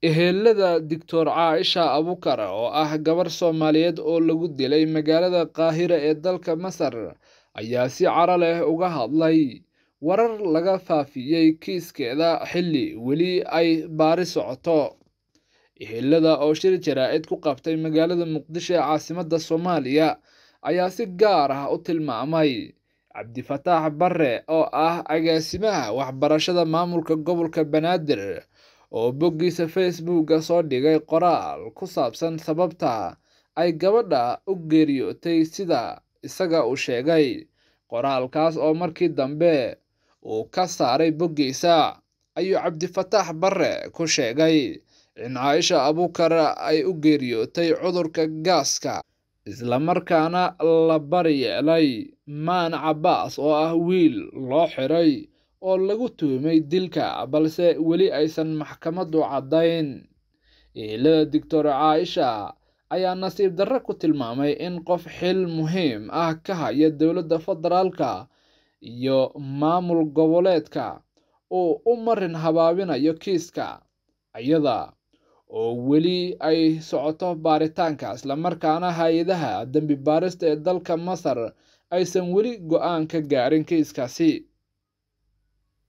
Ehelada doctor Caaisha Abuukar oo ah gabar Soomaaliyeed oo lagu dilay magaalada kaahira ee dalka Masar ayaa si caro leh uga hadlay warar laga faafiyey kiiskeeda xilli weli ay baari socoto ehelada oo shir jaraa'id ku qabtay magaalada muqdisho ee caasimadda soomaaliya ayaa si gaar ah u tilmaamay cabdifataax barre oo ah agaasimaha waxbarashada maamulka gobolka banaadir oo boggiisa facebookga soo dhigay qoraal ku saabsan sababta ay gabadha u geeriyootay sida isaga uu sheegay qoraalkaas oo markii dambe uu ka saaray boggiisa ayuu cabdifataax barre ku sheegay in caaisha abuukar ay u geeriyootay cudurka gaaska islamarkaana la baryeelay maan cabbaas oo ah wiil loo xiray oo lagu tuhumay dilka balse weli aysan maxkamadu caddayn ehelada doctor caaisha ayaa nasiib darre ku tilmaamay in qof xil muhiim ah ka haya dowladda federaalka iyo maamul goboleedka uu u marin habaabinayo kiiska iyada oo weli ay socoto baaritaanka islamarkaana hay-adaha dembi baarista ee dalka masar aysan weli go'aan ka gaarin kiiskaasi